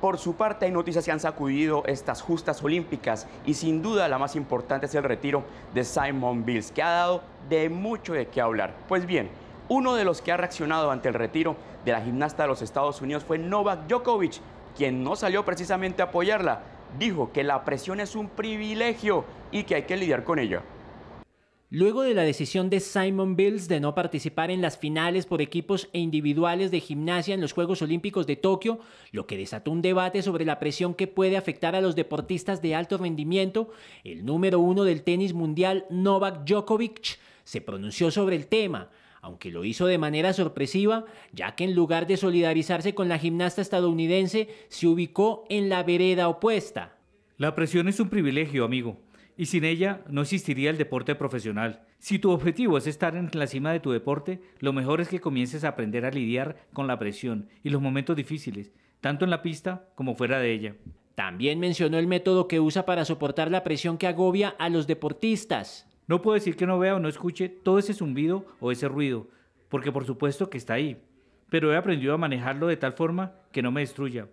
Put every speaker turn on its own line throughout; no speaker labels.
Por su parte, hay noticias que han sacudido estas justas olímpicas y sin duda la más importante es el retiro de Simon Bills, que ha dado de mucho de qué hablar. Pues bien, uno de los que ha reaccionado ante el retiro de la gimnasta de los Estados Unidos fue Novak Djokovic, quien no salió precisamente a apoyarla. Dijo que la presión es un privilegio y que hay que lidiar con ella. Luego de la decisión de
Simon Bills de no participar en las finales por equipos e individuales de gimnasia en los Juegos Olímpicos de Tokio, lo que desató un debate sobre la presión que puede afectar a los deportistas de alto rendimiento, el número uno del tenis mundial Novak Djokovic se pronunció sobre el tema, aunque lo hizo de manera sorpresiva, ya que en lugar de solidarizarse con la gimnasta estadounidense, se ubicó en la vereda opuesta.
La presión es un privilegio, amigo y sin ella no existiría el deporte profesional. Si tu objetivo es estar en la cima de tu deporte, lo mejor es que comiences a aprender a lidiar con la presión y los momentos difíciles, tanto en la pista como fuera de ella. También mencionó el método que usa para soportar la presión que agobia a los deportistas. No puedo decir que no vea o no escuche todo ese zumbido o ese ruido, porque por supuesto que está ahí, pero he aprendido a manejarlo de tal forma que no me destruya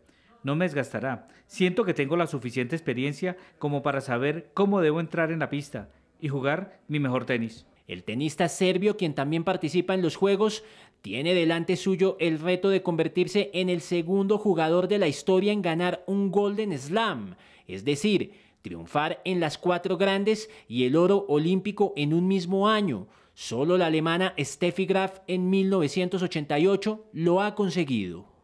no me desgastará. Siento que tengo la suficiente experiencia como para saber cómo debo entrar en la pista y jugar mi mejor tenis. El tenista serbio, quien también participa en los Juegos,
tiene delante suyo el reto de convertirse en el segundo jugador de la historia en ganar un Golden Slam, es decir, triunfar en las cuatro grandes y el oro olímpico en un mismo año. Solo la alemana Steffi Graf en 1988 lo ha conseguido.